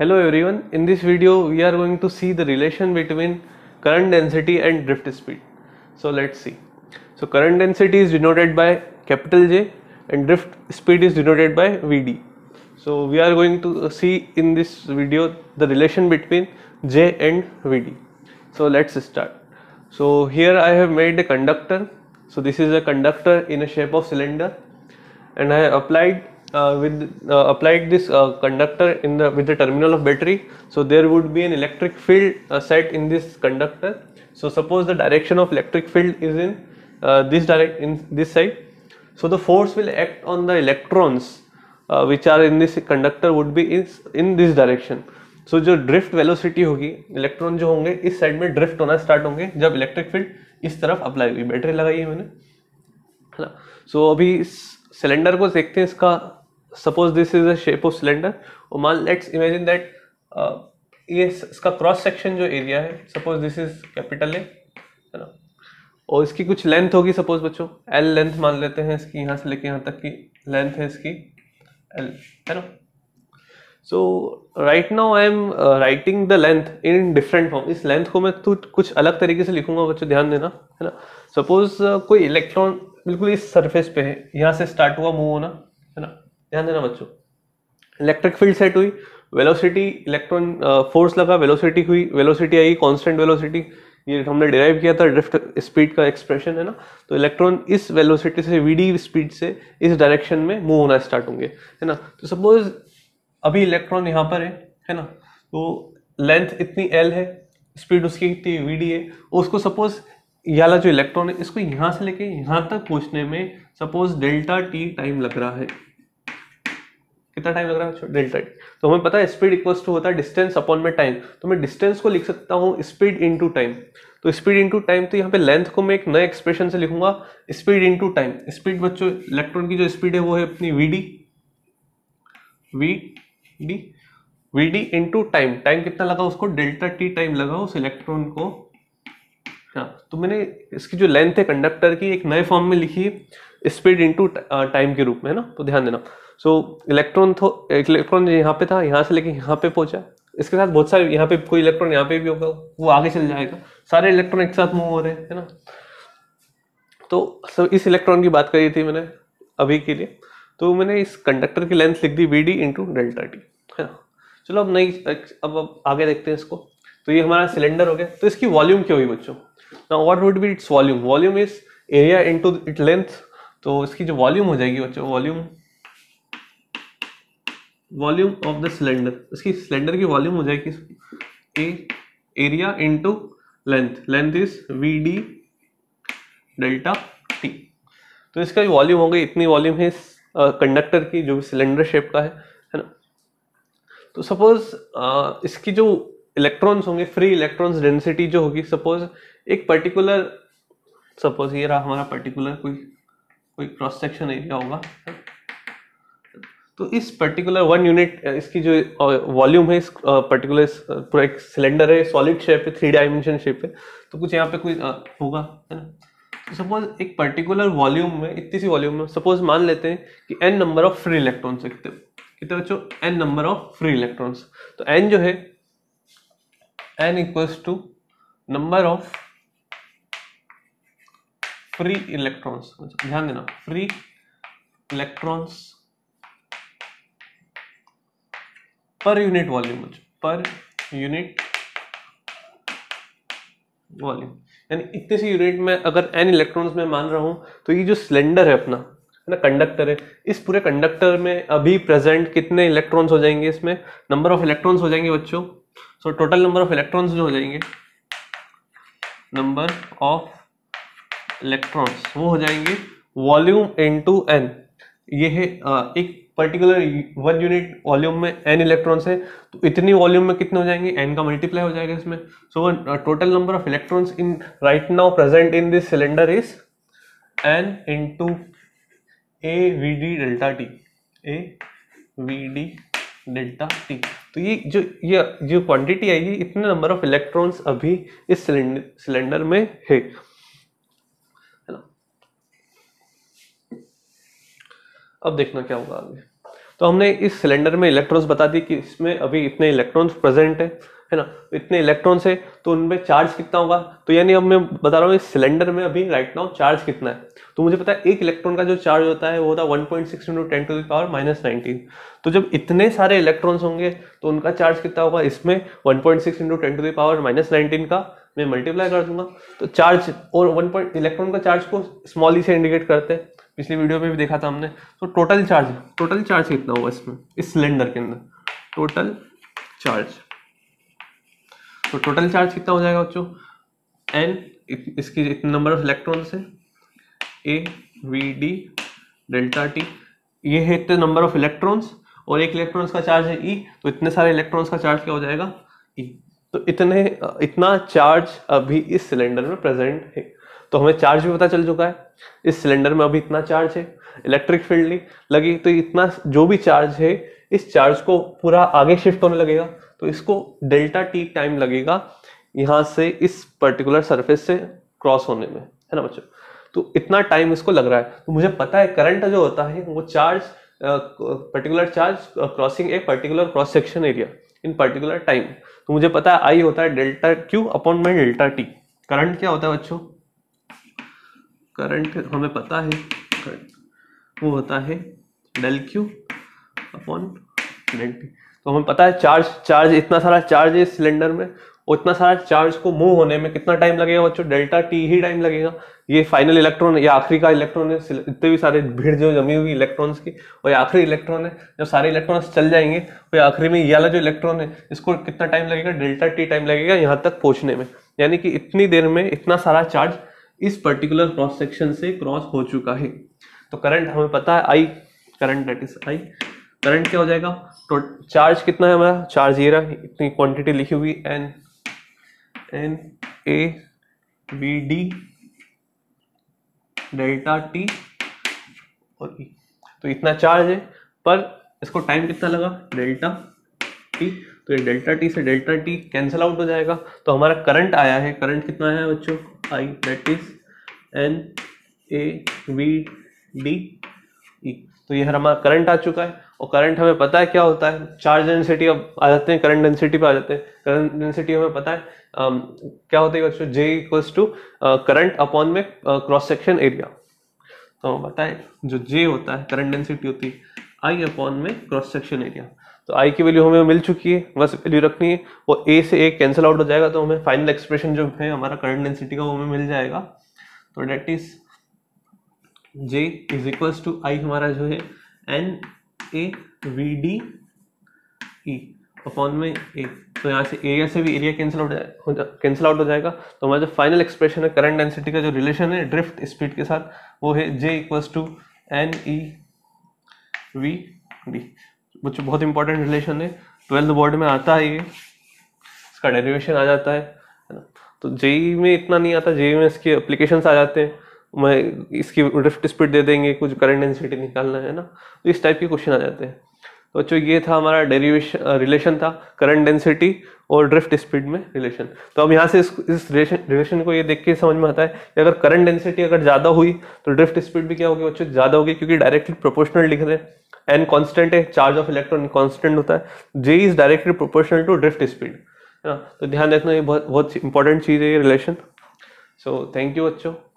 Hello everyone, in this video we are going to see the relation between current density and drift speed. So let's see. So current density is denoted by capital J and drift speed is denoted by Vd. So we are going to see in this video the relation between J and Vd. So let's start. So here I have made a conductor. So this is a conductor in a shape of cylinder and I have applied uh, with uh, applied this uh, conductor in the with the terminal of battery so there would be an electric field uh, set in this conductor so suppose the direction of electric field is in uh, this direct in this side so the force will act on the electrons uh, which are in this conductor would be in, in this direction so so, जो drift velocity होगी electron जो होंगे इस side में drift होना start होंगे जब electric field इस तरफ अप्लाई हुई बैटरी लगाई है मैंने है ना सो अभी सिलेंडर को देखते हैं इसका suppose this is a shape of cylinder और मान लेट्स इमेजिन दैट ये इसका क्रॉस सेक्शन जो एरिया है suppose this is capital A है ना और इसकी कुछ लेंथ होगी सपोज बच्चों एल लेंथ मान लेते हैं इसकी यहाँ से लेके यहाँ तक की लेंथ है इसकी एल है ना so right now I am writing the length in different form इस लेंथ को मैं तो कुछ अलग तरीके से लिखूंगा बच्चों ध्यान देना है ना सपोज uh, कोई इलेक्ट्रॉन बिल्कुल इस सरफेस पे है यहाँ से स्टार्ट हुआ मूव होना है ना ध्यान देना बच्चों इलेक्ट्रिक फील्ड सेट हुई वेलोसिटी इलेक्ट्रॉन फोर्स लगा वेलोसिटी हुई वेलोसिटी आई कांस्टेंट वेलोसिटी ये हमने डिराइव किया था ड्रिफ्ट स्पीड का एक्सप्रेशन है ना तो इलेक्ट्रॉन इस वेलोसिटी से वी स्पीड से इस डायरेक्शन में मूव होना स्टार्ट होंगे है ना तो सपोज अभी इलेक्ट्रॉन यहाँ पर है है ना तो लेंथ इतनी एल है स्पीड उसकी इतनी वी डी है उसको सपोज याला जो इलेक्ट्रॉन है इसको यहाँ से लेके यहाँ तक पहुँचने में सपोज डेल्टा टी टाइम लग रहा है कितना टाइम लग रहा है अच्छा, डेल्टा टी तो हमें पता है स्पीड इक्वल्स टू होता है डिस्टेंस अपॉन में टाइम तो मैं डिस्टेंस को लिख सकता हूँ स्पीड इंटू टाइम तो स्पीड इनटू टाइम तो यहाँ पे लेंथ को मैं एक नए एक्सप्रेशन से लिखूंगा स्पीड इनटू टाइम स्पीड बच्चों इलेक्ट्रॉन की जो स्पीड है वो है अपनी V D V D V D into time time कितना लगा उसको डेल्टा टी टाइम लगा उस इलेक्ट्रॉन को हाँ तो मैंने इसकी जो लेंथ है कंडक्टर की एक नए फॉर्म में लिखी स्पीड इंटू टाइम के रूप में है ना तो ध्यान देना सो इलेक्ट्रॉन तो इलेक्ट्रॉन यहाँ पे था यहाँ से लेके यहाँ पे पहुंचा इसके साथ बहुत सारे यहाँ पे कोई इलेक्ट्रॉन यहाँ पे भी होगा वो आगे चल जाएगा सारे इलेक्ट्रॉन एक साथ मूव हो रहे हैं है ना तो सब इस इलेक्ट्रॉन की बात करी थी मैंने अभी के लिए तो मैंने इस कंडक्टर की लेंथ लिख दी V D into delta T है ना चलो अब नई अब अब आगे देखते हैं इसको तो ये हमारा सिलेंडर हो गया तो इसकी वॉल्यूम क्यों हुई बच्चों ना what would be its volume volume is area into it length तो इसकी जो वॉल्यूम हो जाएगी बच्चों volume volume of the cylinder इसकी सिलेंडर की वॉल्यूम हो जाएगी A area into length length is V D delta T तो इसका वॉल्यूम हो गई इतनी वॉल्यूम है कंडक्टर की जो भी सिलेंडर शेप का है है ना तो सपोज इसकी जो इलेक्ट्रॉन्स होंगे फ्री इलेक्ट्रॉन्स डेंसिटी जो होगी सपोज एक पर्टिकुलर सपोज ये रहा हमारा पर्टिकुलर कोई कोई क्रॉस सेक्शन एरिया होगा तो इस पर्टिकुलर वन यूनिट इसकी जो वॉल्यूम है इस पर्टिकुलर पूरा एक सिलेंडर है सॉलिड शेप है थ्री डायमेंशन शेप है तो कुछ यहाँ पे कोई होगा है ना सपोज तो एक पर्टिकुलर वॉल्यूम में इतनी सी वॉल्यूम में सपोज मान लेते हैं कि N number of free electrons है कितने बच्चों N number of free electrons तो एन जो है N equals to number of free electrons ध्यान देना free electrons per unit volume per unit volume यानी इतने से यूनिट में अगर एन इलेक्ट्रॉन्स में मान रहा हूं तो ये जो सिलेंडर है अपना है ना कंडक्टर है इस पूरे कंडक्टर में अभी प्रेजेंट कितने इलेक्ट्रॉन्स हो जाएंगे इसमें नंबर ऑफ इलेक्ट्रॉन्स हो जाएंगे बच्चों so total number of electrons जो हो जाएंगे नंबर ऑफ इलेक्ट्रॉन्स वो हो जाएंगे वॉल्यूम इन टू एन ये है एक पर्टिकुलर वन यूनिट वॉल्यूम में एन इलेक्ट्रॉन्स है तो इतनी वॉल्यूम में कितने हो जाएंगे एन का मल्टीप्लाई हो जाएगा इसमें so total number of electrons in right now present in this cylinder is N into A V D delta T A V D delta T तो ये जो ये जो क्वांटिटी आएगी इतने नंबर ऑफ इलेक्ट्रॉन्स अभी इस सिलेंडर सिलेंडर में है अब देखना क्या होगा आगे तो हमने इस सिलेंडर में इलेक्ट्रॉन्स बता दी कि इसमें अभी इतने इलेक्ट्रॉन्स प्रेजेंट है है ना इतने इलेक्ट्रॉन्स है तो उनमें चार्ज कितना होगा तो यानी अब मैं बता रहा हूँ इस सिलेंडर में अभी राइट नाउ चार्ज कितना है तो मुझे पता है एक इलेक्ट्रॉन का जो चार्ज होता है वो होता है one point six into ten to power minus nineteen तो जब इतने सारे इलेक्ट्रॉन्स होंगे तो उनका चार्ज कितना होगा इसमें one point six into ten to power minus nineteen का मैं मल्टीप्लाई कर दूंगा तो चार्ज और वन पॉइंट इलेक्ट्रॉन का चार्ज को स्मॉल ई से इंडिकेट करते हैं पिछली वीडियो में भी देखा था हमने तो टोटल चार्ज टोटल चार्ज कितना होगा इसमें इस सिलेंडर के अंदर टोटल चार्ज तो टोटल चार्ज कितना हो जाएगा बच्चों एन इसकी इतने नंबर ऑफ इलेक्ट्रॉन से A V D delta T ये है इतने नंबर ऑफ इलेक्ट्रॉन्स और एक इलेक्ट्रॉन्स का चार्ज है ई e, तो इतने सारे इलेक्ट्रॉन्स का चार्ज क्या हो जाएगा ई e. तो इतने इतना चार्ज अभी इस सिलेंडर में प्रेजेंट है तो हमें चार्ज भी पता चल चुका है इस सिलेंडर में अभी इतना चार्ज है इलेक्ट्रिक फील्ड लगी तो इतना जो भी चार्ज है इस चार्ज को पूरा आगे शिफ्ट होने लगेगा तो इसको डेल्टा टी टाइम लगेगा यहाँ से इस पर्टिकुलर सरफेस से क्रॉस होने में है ना बच्चों तो इतना टाइम इसको लग रहा है तो मुझे पता है करंट जो होता है वो charge particular charge crossing a particular cross section area in particular time तो मुझे पता है आई होता है delta Q upon my delta T current क्या होता है बच्चों करंट हमें पता है वो होता है del Q upon del T तो हमें पता है चार्ज चार्ज इतना सारा चार्ज है इस सिलेंडर में उतना सारा चार्ज को मूव होने में कितना टाइम लगेगा बच्चों डेल्टा टी ही टाइम लगेगा ये फाइनल इलेक्ट्रॉन या आखिरी का इलेक्ट्रॉन है इतने भी सारे भीड़ जो जमी हुई इलेक्ट्रॉन्स की और आखिरी इलेक्ट्रॉन है जब सारे इलेक्ट्रॉन्स चल जाएंगे तो आखिरी में ये वाला जो इलेक्ट्रॉन है इसको कितना टाइम लगेगा डेल्टा टी टाइम लगेगा यहाँ तक पहुँचने में यानी कि इतनी देर में इतना सारा चार्ज इस पर्टिकुलर क्रॉस सेक्शन से क्रॉस हो चुका है तो करंट हमें पता है I current that is I current क्या हो जाएगा तो चार्ज कितना है हमारा चार्ज ये रहा इतनी क्वांटिटी लिखी हुई N N A B D delta T और ई e। तो इतना चार्ज है पर इसको टाइम कितना लगा डेल्टा टी तो ये डेल्टा टी से डेल्टा टी कैंसिल आउट हो जाएगा तो हमारा करंट आया है करंट कितना आया है बच्चों I that is N A V D E तो ये हमारा करंट आ चुका है और करंट हमें पता है क्या होता है चार्ज डेंसिटी अब आ जाते हैं करंट डेंसिटी पे आ जाते हैं करंट डेंसिटी हमें पता है आ, क्या होता है बच्चों J equals to current upon में क्रॉस सेक्शन एरिया तो हम बताएं जो जे होता है करंट डेंसिटी होती है आई अपॉन में क्रॉस सेक्शन एरिया तो आई की वैल्यू हमें मिल चुकी है बस वैल्यू रखनी है और ए से ए कैंसिल आउट हो जाएगा तो हमें फाइनल एक्सप्रेशन जो है हमारा करंट डेंसिटी का वो हमें मिल जाएगा तो that is J is equals to I हमारा जो है N A V D E upon में ए तो यहाँ से एरिया से भी एरिया कैंसिल आउट हो कैंसिल आउट हो जाएगा तो हमारा जो फाइनल एक्सप्रेशन है करंट डेंसिटी का जो रिलेशन है ड्रिफ्ट स्पीड के साथ वो है J equals to N E V D वो बहुत इंपॉर्टेंट रिलेशन है ट्वेल्थ बोर्ड में आता है ये इसका डेरिवेशन आ जाता है है ना तो जेई में इतना नहीं आता जेई में इसके अप्लीकेशन आ जाते हैं मैं इसकी ड्रिफ्ट स्पीड दे देंगे कुछ करंट डेंसिटी निकालना है ना तो इस टाइप के क्वेश्चन आ जाते हैं तो बच्चों ये था हमारा डेरिवेशन रिलेशन था करंट डेंसिटी और ड्रिफ्ट स्पीड में रिलेशन तो अब यहाँ से इस इस रिलेशन रिलेशन को ये देख के समझ में आता है कि अगर करंट डेंसिटी अगर ज़्यादा हुई तो ड्रिफ्ट स्पीड भी क्या होगी बच्चों ज़्यादा होगी क्योंकि डायरेक्टली प्रोपोर्शनल लिख रहे हैं एन कॉन्स्टेंट है चार्ज ऑफ इलेक्ट्रॉन कॉन्स्टेंट होता है J is directly proportional to drift speed है ना तो ध्यान रखना ये बहुत बहुत इंपॉर्टेंट चीज़ है ये रिलेशन सो थैंक यू बच्चों